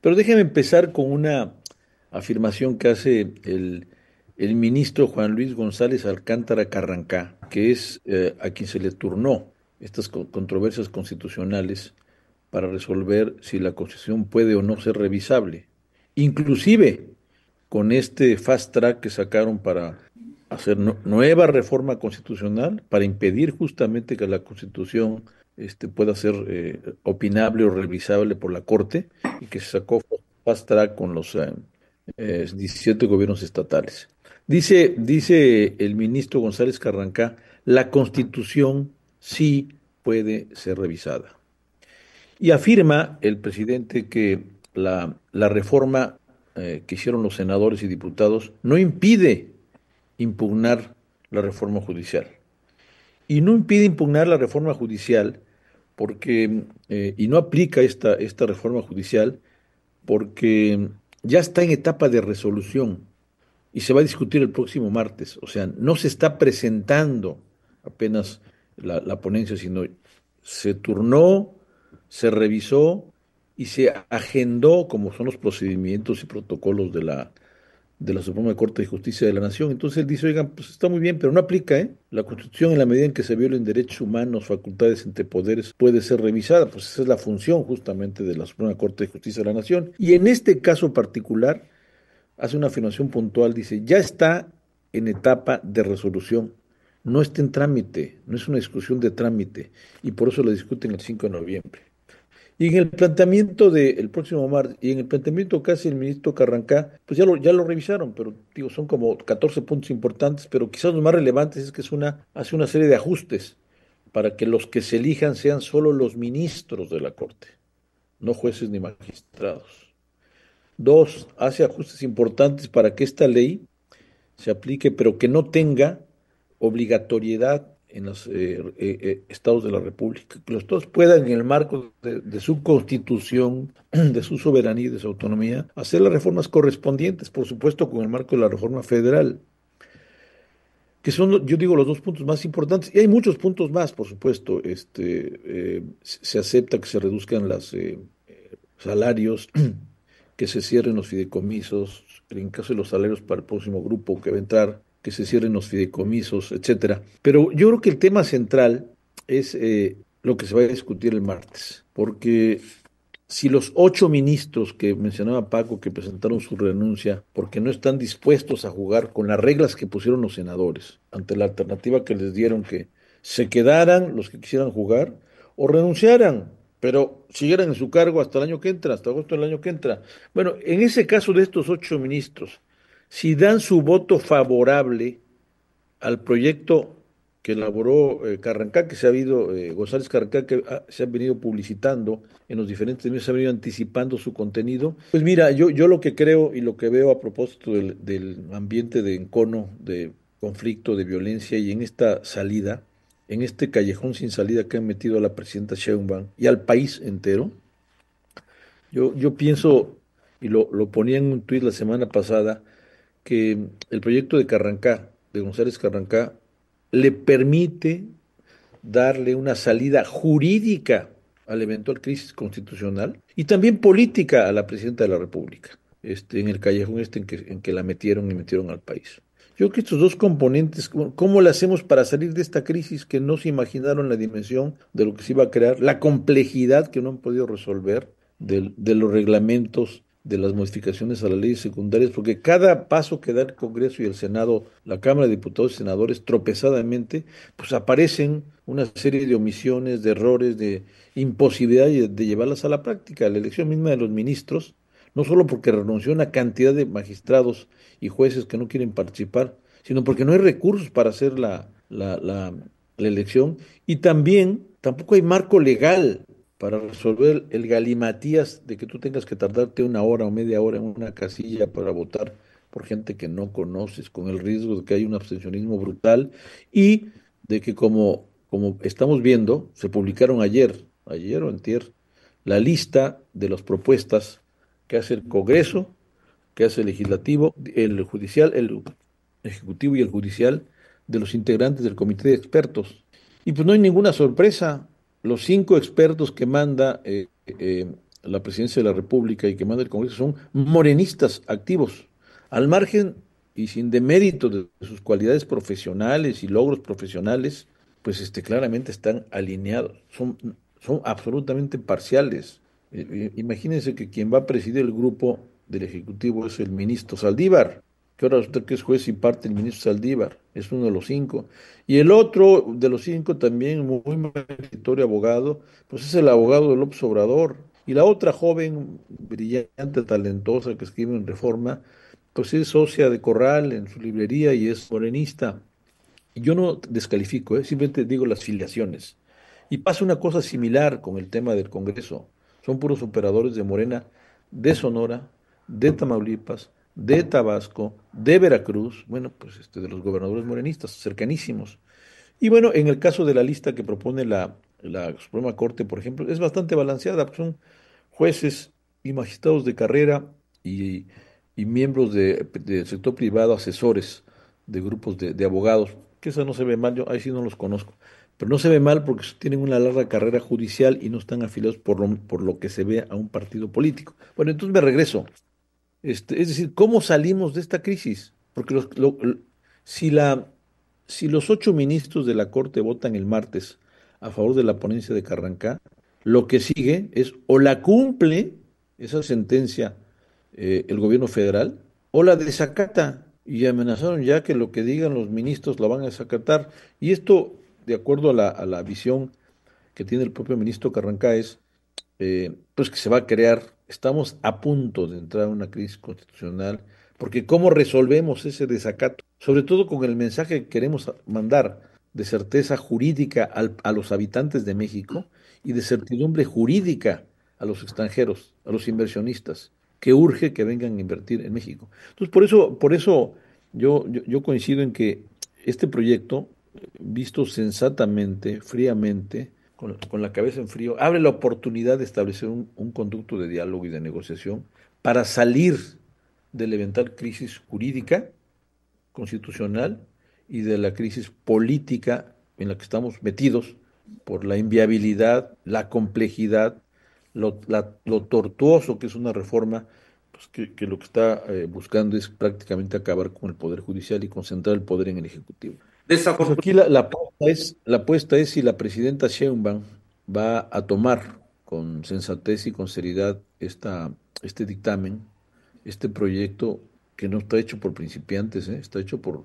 Pero déjeme empezar con una afirmación que hace el, el ministro Juan Luis González Alcántara Carrancá, que es eh, a quien se le turnó estas controversias constitucionales para resolver si la Constitución puede o no ser revisable. Inclusive con este fast track que sacaron para hacer nueva reforma constitucional, para impedir justamente que la Constitución este, pueda ser eh, opinable o revisable por la Corte y que se sacó fast con los 17 eh, eh, gobiernos estatales. Dice, dice el ministro González Carrancá, la constitución sí puede ser revisada. Y afirma el presidente que la, reforma que hicieron los senadores y diputados no impide impugnar la reforma judicial y no impide impugnar la reforma judicial porque eh, y no aplica esta, esta reforma judicial porque ya está en etapa de resolución y se va a discutir el próximo martes. O sea, no se está presentando apenas la, la ponencia, sino se turnó, se revisó y se agendó, como son los procedimientos y protocolos de la, de la Suprema Corte de Justicia de la Nación. Entonces él dice, oigan, pues está muy bien, pero no aplica, ¿eh? La Constitución en la medida en que se violen derechos humanos, facultades entre poderes, puede ser revisada, pues esa es la función justamente de la Suprema Corte de Justicia de la Nación. Y en este caso particular, hace una afirmación puntual, dice, ya está en etapa de resolución, no está en trámite, no es una discusión de trámite, y por eso lo discuten el 5 de noviembre. Y en el planteamiento del próximo martes, y en el planteamiento casi el ministro Carrancá, pues ya lo, ya lo revisaron, pero digo, son como 14 puntos importantes, pero quizás los más relevantes es que es una, hace una serie de ajustes para que los que se elijan sean solo los ministros de la Corte, no jueces ni magistrados. Dos, hace ajustes importantes para que esta ley se aplique, pero que no tenga obligatoriedad en los eh, eh, eh, estados de la República, que los estados puedan en el marco de, su constitución, de su soberanía y de su autonomía, hacer las reformas correspondientes, por supuesto con el marco de la reforma federal, que son, yo digo, los dos puntos más importantes. Y hay muchos puntos más, por supuesto. Este, se acepta que se reduzcan los salarios, que se cierren los fideicomisos, en caso de los salarios para el próximo grupo que va a entrar que se cierren los fideicomisos, etcétera. Pero yo creo que el tema central es eh, lo que se va a discutir el martes, porque si los ocho ministros que mencionaba Paco que presentaron su renuncia porque no están dispuestos a jugar con las reglas que pusieron los senadores ante la alternativa que les dieron que se quedaran los que quisieran jugar o renunciaran, pero siguieran en su cargo hasta el año que entra, hasta agosto del año que entra. Bueno, en ese caso de estos ocho ministros, si dan su voto favorable al proyecto que elaboró eh, Carrancá, que se ha eh, González Carrancá, que se ha venido publicitando en los diferentes medios, se ha venido anticipando su contenido. Pues mira, yo, yo lo que creo y lo que veo a propósito del, ambiente de encono, de conflicto, de violencia y en esta salida, en este callejón sin salida que han metido a la presidenta Sheinbaum y al país entero, yo, yo pienso, y lo, lo ponía en un tuit la semana pasada, que el proyecto de Carrancá, de González Carrancá, le permite darle una salida jurídica a la eventual crisis constitucional y también política a la presidenta de la República, este, en el callejón este en que, en que la metieron y metieron al país. Yo creo que estos dos componentes, ¿cómo lo hacemos para salir de esta crisis que no se imaginaron la dimensión de lo que se iba a crear, la complejidad que no han podido resolver de los reglamentos de las modificaciones a las leyes secundarias, porque cada paso que da el Congreso y el Senado, la Cámara de Diputados y Senadores, tropezadamente, pues aparecen una serie de omisiones, de errores, de imposibilidad de llevarlas a la práctica. La elección misma de los ministros, no solo porque renunció una cantidad de magistrados y jueces que no quieren participar, sino porque no hay recursos para hacer la, la, la, la elección y también tampoco hay marco legal para resolver el galimatías de que tú tengas que tardarte una hora o media hora en una casilla para votar por gente que no conoces, con el riesgo de que hay un abstencionismo brutal y de que como, como estamos viendo, se publicaron ayer, ayer o antier, la lista de las propuestas que hace el Congreso, que hace el Legislativo, el Judicial, el Ejecutivo y el Judicial de los integrantes del Comité de Expertos. Y pues no hay ninguna sorpresa, los cinco expertos que manda eh, eh, la Presidencia de la República y que manda el Congreso son morenistas activos, al margen y sin demérito de sus cualidades profesionales y logros profesionales, pues este, claramente están alineados, son, son absolutamente parciales. Eh, imagínense que quien va a presidir el grupo del Ejecutivo es el ministro Saldívar, que ahora usted que es juez y parte el ministro Saldívar, es uno de los cinco. Y el otro de los cinco también, muy meritorio abogado, pues es el abogado de López Obrador. Y la otra joven, brillante, talentosa, que escribe en Reforma, pues es socia de Corral en su librería y es morenista. yo no descalifico, ¿eh? simplemente digo las filiaciones. Y pasa una cosa similar con el tema del Congreso. Son puros operadores de Morena, de Sonora, de Tamaulipas, de Tabasco, de Veracruz, bueno, pues este, de los gobernadores morenistas, cercanísimos. Y bueno, en el caso de la lista que propone la, la Suprema Corte, por ejemplo, es bastante balanceada, pues, son jueces y magistrados de carrera y, y miembros del sector privado, asesores de grupos de, abogados, que eso no se ve mal, yo ahí sí no los conozco, pero no se ve mal porque tienen una larga carrera judicial y no están afiliados por lo, por lo que se ve a un partido político. Bueno, entonces me regreso este, es decir, ¿cómo salimos de esta crisis? Porque si, la, si los ocho ministros de la Corte votan el martes a favor de la ponencia de Carrancá, lo que sigue es o la cumple esa sentencia eh, el gobierno federal o la desacata. Y amenazaron ya que lo que digan los ministros la van a desacatar. Y esto, de acuerdo a la, visión que tiene el propio ministro Carrancá, es eh, pues que se va a crear Estamos a punto de entrar a una crisis constitucional porque ¿cómo resolvemos ese desacato? Sobre todo con el mensaje que queremos mandar de certeza jurídica a los habitantes de México y de certidumbre jurídica a los extranjeros, a los inversionistas, que urge que vengan a invertir en México. Entonces, por eso, por eso yo, yo coincido en que este proyecto, visto sensatamente, fríamente, con, la cabeza en frío, abre la oportunidad de establecer un, conducto de diálogo y de negociación para salir de la eventual crisis jurídica, constitucional, y de la crisis política en la que estamos metidos por la inviabilidad, la complejidad, lo, tortuoso que es una reforma pues que, lo que está eh, buscando es prácticamente acabar con el Poder Judicial y concentrar el poder en el Ejecutivo. Pues aquí la, apuesta es, la es si la presidenta Sheinbaum va a tomar con sensatez y con seriedad este dictamen, este proyecto que no está hecho por principiantes, ¿eh? está hecho por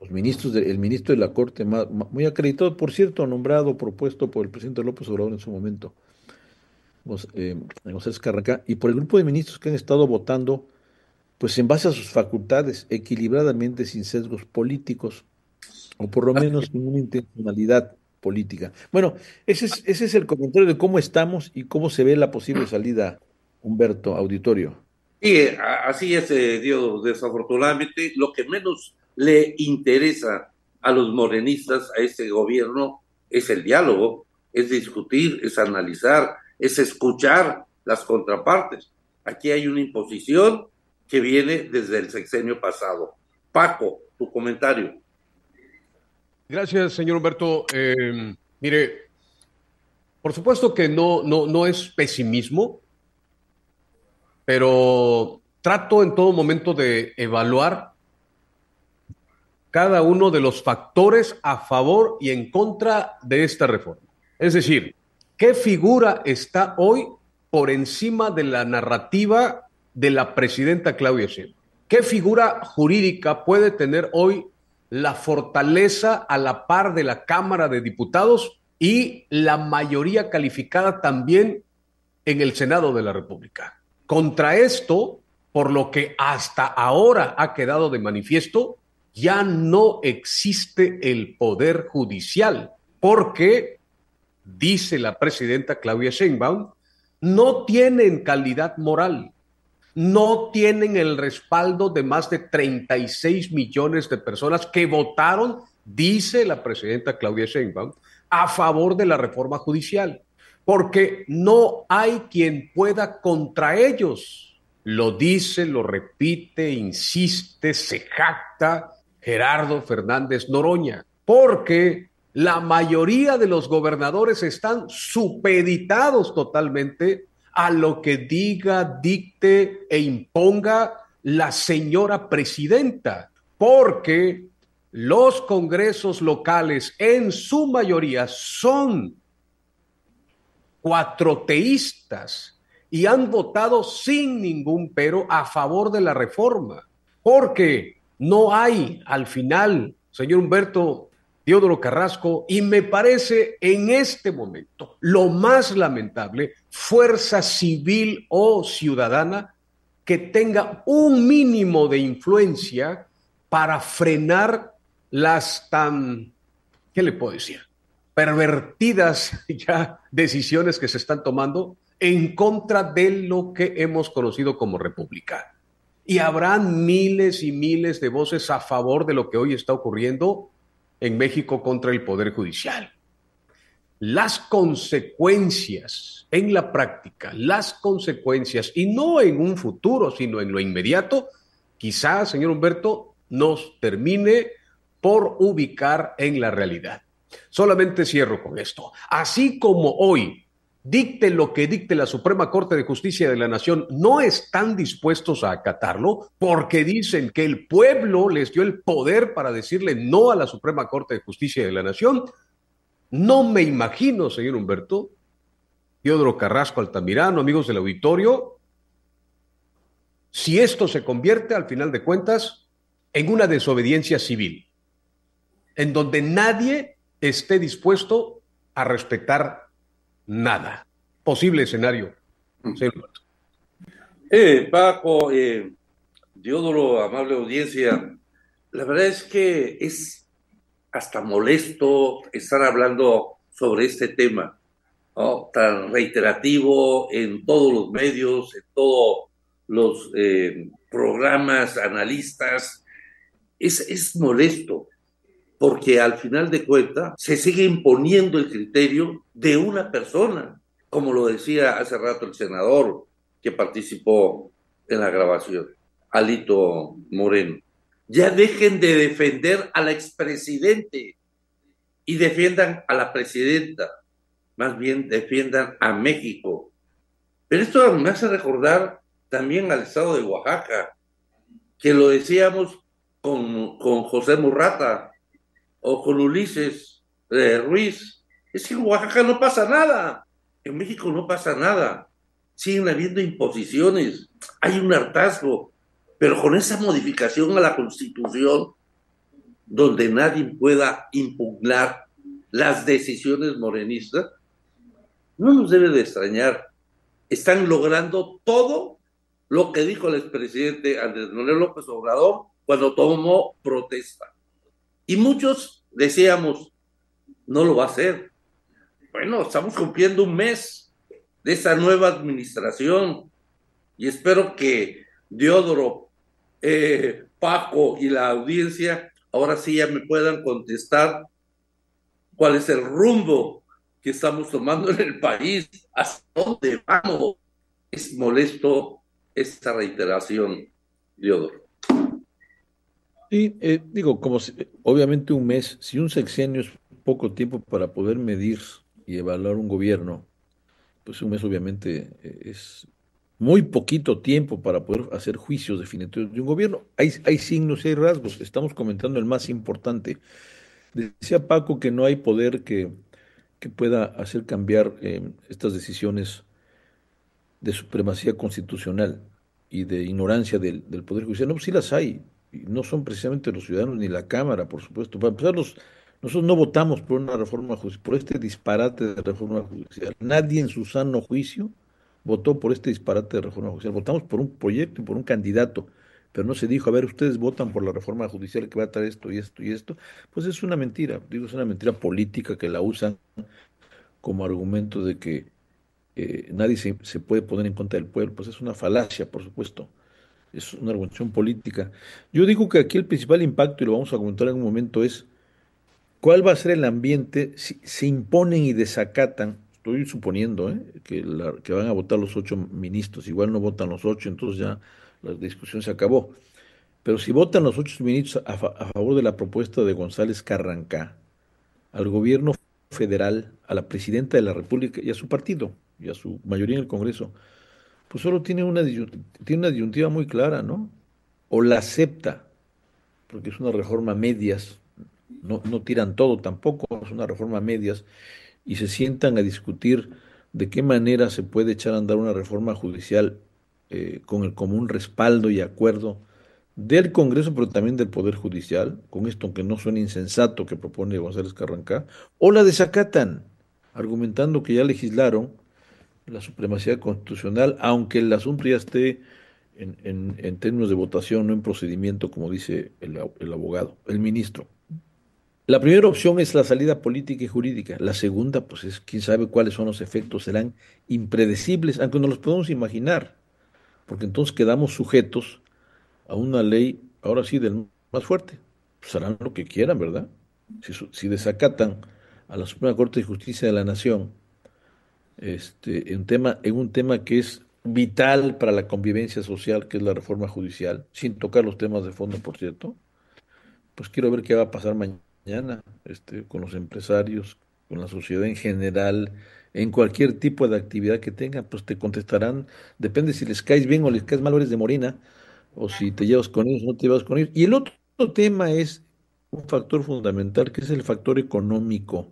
los ministros, el ministro de la Corte, muy acreditado, por cierto, nombrado, propuesto por el presidente López Obrador en su momento, José eh, y por el grupo de ministros que han estado votando, pues en base a sus facultades, equilibradamente, sin sesgos políticos, o por lo menos una intencionalidad política. Bueno, ese es, ese es el comentario de cómo estamos y cómo se ve la posible salida, Humberto, auditorio. Sí, así es, eh, Dios, desafortunadamente, lo que menos le interesa a los morenistas, a este gobierno, es el diálogo, es discutir, es analizar, es escuchar las contrapartes. Aquí hay una imposición que viene desde el sexenio pasado. Paco, tu comentario. Gracias, señor Humberto. Em, mire, por supuesto que no, no, es pesimismo, pero trato en todo momento de evaluar cada uno de los factores a favor y en contra de esta reforma. Es decir, ¿qué figura está hoy por encima de la narrativa de la presidenta Claudia Sheinbaum? ¿Qué figura jurídica puede tener hoy la fortaleza a la par de la Cámara de Diputados y la mayoría calificada también en el Senado de la República. Contra esto, por lo que hasta ahora ha quedado de manifiesto, ya no existe el poder judicial, porque, dice la presidenta Claudia Sheinbaum, no tienen calidad moral, no tienen el respaldo de más de 36 millones de personas que votaron, dice la presidenta Claudia Sheinbaum, a favor de la reforma judicial, porque no hay quien pueda contra ellos. Lo dice, lo repite, insiste, se jacta Gerardo Fernández Noroña, porque la mayoría de los gobernadores están supeditados totalmente a lo que diga, dicte e imponga la señora presidenta, porque los congresos locales en su mayoría son cuatroteístas y han votado sin ningún pero a favor de la reforma, porque no hay al final, señor Humberto Teodoro Carrasco, y me parece en este momento lo más lamentable fuerza civil o ciudadana que tenga un mínimo de influencia para frenar las tan, ¿qué le puedo decir? Pervertidas ya decisiones que se están tomando en contra de lo que hemos conocido como república. Y habrán miles y miles de voces a favor de lo que hoy está ocurriendo en México contra el Poder Judicial las consecuencias en la práctica, las consecuencias, y no en un futuro, sino en lo inmediato, quizás, señor Humberto, nos termine por ubicar en la realidad. Solamente cierro con esto. Así como hoy, dicte lo que dicte la Suprema Corte de Justicia de la Nación, no están dispuestos a acatarlo porque dicen que el pueblo les dio el poder para decirle no a la Suprema Corte de Justicia de la Nación. No me imagino, señor Humberto, Teodoro Carrasco Altamirano, amigos del auditorio, si esto se convierte, al final de cuentas, en una desobediencia civil, en donde nadie esté dispuesto a respetar nada. Posible escenario, mm. señor Humberto. Eh, Paco, Diodoro, eh, amable audiencia, la verdad es que es hasta molesto estar hablando sobre este tema, tan reiterativo en todos los medios, en todos los eh, programas, analistas. Es, es molesto porque al final de cuentas se sigue imponiendo el criterio de una persona, como lo decía hace rato el senador que participó en la grabación, Alito Moreno. Ya dejen de defender a la expresidente y defiendan a la presidenta. Más bien defiendan a México. Pero esto me hace recordar también al estado de Oaxaca, que lo decíamos con, José Murrata o con Ulises eh, Ruiz. Es que en Oaxaca no pasa nada. En México no pasa nada. Siguen habiendo imposiciones. Hay un hartazgo pero con esa modificación a la Constitución, donde nadie pueda impugnar las decisiones morenistas, no nos debe de extrañar. Están logrando todo lo que dijo el expresidente Andrés Manuel López Obrador cuando tomó protesta. Y muchos decíamos, no lo va a hacer. Bueno, estamos cumpliendo un mes de esa nueva administración y espero que Diodoro, eh, Paco y la audiencia, ahora sí ya me puedan contestar cuál es el rumbo que estamos tomando en el país, hasta dónde vamos. Es molesto esta reiteración, Diodoro. Sí, eh, digo, como obviamente un mes, si un sexenio es poco tiempo para poder medir y evaluar un gobierno, pues un mes obviamente eh, es muy poquito tiempo para poder hacer juicios definitivos de un gobierno. Hay, hay signos y hay rasgos. Estamos comentando el más importante. Decía Paco que no hay poder que, que pueda hacer cambiar eh, estas decisiones de supremacía constitucional y de ignorancia del, Poder Judicial. No, pues sí las hay. no son precisamente los ciudadanos ni la Cámara, por supuesto. Para empezar, nosotros no votamos por una reforma judicial, por este disparate de reforma judicial. Nadie en su sano juicio votó por este disparate de reforma judicial. Votamos por un proyecto y por un candidato, pero no se dijo, a ver, ustedes votan por la reforma judicial que va a traer esto y esto y esto. Pues es una mentira, digo, es una mentira política que la usan como argumento de que eh, nadie se, se, puede poner en contra del pueblo. Pues es una falacia, por supuesto. Es una argumentación política. Yo digo que aquí el principal impacto, y lo vamos a comentar en un momento, es cuál va a ser el ambiente si se imponen y desacatan estoy suponiendo ¿eh? que, van a votar los ocho ministros. Igual no votan los ocho, entonces ya la discusión se acabó. Pero si votan los ocho ministros a, favor de la propuesta de González Carranca al gobierno federal, a la presidenta de la República y a su partido, y a su mayoría en el Congreso, pues solo tiene una, tiene una disyuntiva muy clara, ¿no? O la acepta, porque es una reforma medias, no, no tiran todo tampoco, es una reforma medias, y se sientan a discutir de qué manera se puede echar a andar una reforma judicial eh, con el común respaldo y acuerdo del Congreso, pero también del Poder Judicial, con esto que no suena insensato que propone González Carranca o la desacatan, argumentando que ya legislaron la supremacía constitucional, aunque el asunto ya esté en, en, términos de votación, no en procedimiento, como dice el abogado, el ministro. La primera opción es la salida política y jurídica. La segunda, pues es quién sabe cuáles son los efectos. Serán impredecibles, aunque no los podemos imaginar, porque entonces quedamos sujetos a una ley, ahora sí, del más fuerte. Pues harán lo que quieran, ¿verdad? Si, desacatan a la Suprema Corte de Justicia de la Nación este, tema, en un tema que es vital para la convivencia social, que es la reforma judicial, sin tocar los temas de fondo, por cierto, pues quiero ver qué va a pasar mañana mañana, este, con los empresarios, con la sociedad en general, en cualquier tipo de actividad que tenga pues te contestarán, depende si les caes bien o les caes mal, o eres de Morina o si te llevas con ellos o no te llevas con ellos. Y el otro tema es un factor fundamental, que es el factor económico.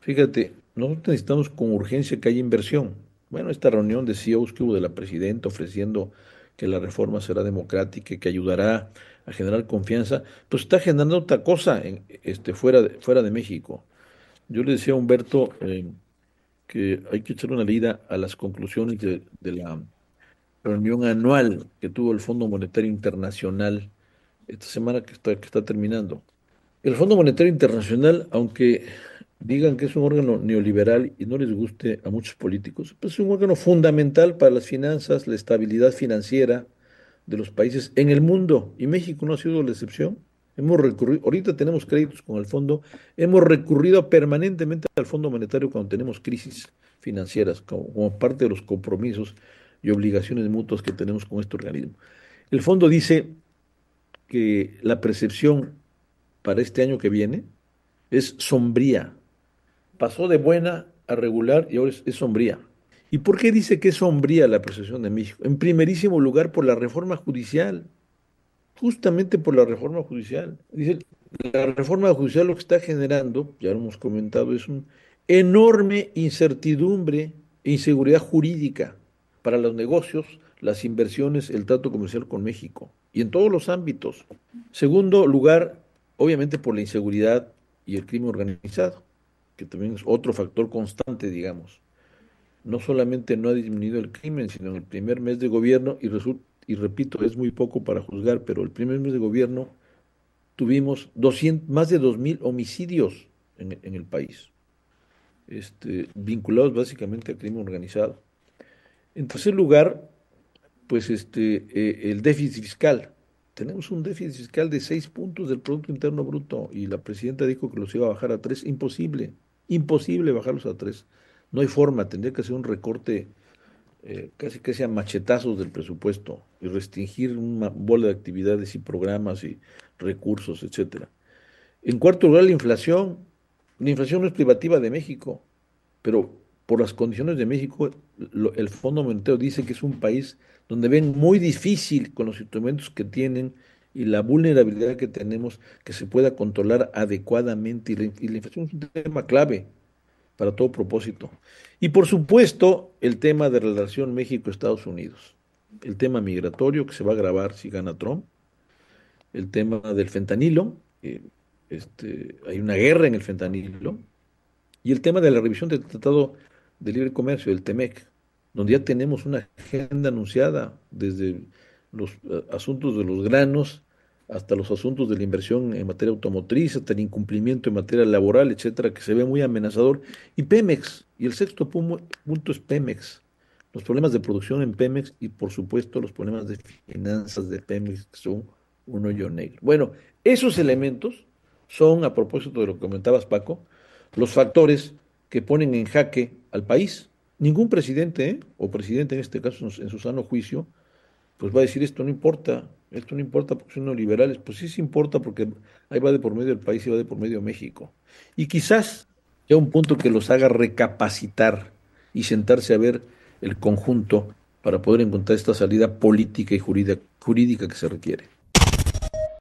Fíjate, nosotros necesitamos con urgencia que haya inversión. Bueno, esta reunión de CEOs que hubo de la presidenta ofreciendo que la reforma será democrática y que ayudará a generar confianza, pues está generando otra cosa en, este, fuera, de, fuera de México. Yo le decía a Humberto eh, que hay que echar una leída a las conclusiones de, de la reunión anual que tuvo el Fondo Monetario Internacional esta semana que está, que está terminando. El Fondo Monetario Internacional, aunque digan que es un órgano neoliberal y no les guste a muchos políticos, pues es un órgano fundamental para las finanzas, la estabilidad financiera de los países en el mundo. Y México no ha sido la excepción. Hemos recurrido, ahorita tenemos créditos con el fondo, hemos recurrido permanentemente al Fondo Monetario cuando tenemos crisis financieras, como, parte de los compromisos y obligaciones mutuas que tenemos con este organismo. El fondo dice que la percepción para este año que viene es sombría, pasó de buena a regular y ahora es, sombría. ¿Y por qué dice que es sombría la percepción de México? En primerísimo lugar por la reforma judicial, justamente por la reforma judicial. Dice, la reforma judicial lo que está generando, ya lo hemos comentado, es una enorme incertidumbre e inseguridad jurídica para los negocios, las inversiones, el trato comercial con México y en todos los ámbitos. Segundo lugar, obviamente por la inseguridad y el crimen organizado que también es otro factor constante, digamos. No solamente no ha disminuido el crimen, sino en el primer mes de gobierno, y, y repito, es muy poco para juzgar, pero el primer mes de gobierno tuvimos más de 2.000 homicidios en, el país, este, vinculados básicamente al crimen organizado. En tercer lugar, pues este, eh, el déficit fiscal. Tenemos un déficit fiscal de 6 puntos del Producto Interno Bruto y la presidenta dijo que los iba a bajar a 3. Imposible. Imposible bajarlos a tres. No hay forma, tendría que hacer un recorte eh, casi que sea machetazos del presupuesto y restringir una bola de actividades y programas y recursos, etcétera. En cuarto lugar, la inflación. La inflación no es privativa de México, pero por las condiciones de México, el Fondo Monetario dice que es un país donde ven muy difícil con los instrumentos que tienen y la vulnerabilidad que tenemos que se pueda controlar adecuadamente. Y la, inflación es un tema clave para todo propósito. Y por supuesto, el tema de relación México-Estados Unidos, el tema migratorio que se va a grabar si gana Trump, el tema del fentanilo, eh, este, hay una guerra en el fentanilo, y el tema de la revisión del Tratado de Libre Comercio, del TEMEC, donde ya tenemos una agenda anunciada desde los eh, asuntos de los granos hasta los asuntos de la inversión en materia automotriz, hasta el incumplimiento en materia laboral, etcétera, que se ve muy amenazador. Y Pemex, y el sexto punto es Pemex, los problemas de producción en Pemex y por supuesto los problemas de finanzas de Pemex, que son un hoyo negro. Bueno, esos elementos son, a propósito de lo que comentabas Paco, los factores que ponen en jaque al país. Ningún presidente, ¿eh? o presidente en este caso en su sano juicio, pues va a decir esto no importa, esto no importa porque son neoliberales, pues sí se importa porque ahí va de por medio el país y va de por medio México. Y quizás sea un punto que los haga recapacitar y sentarse a ver el conjunto para poder encontrar esta salida política y jurídica que se requiere.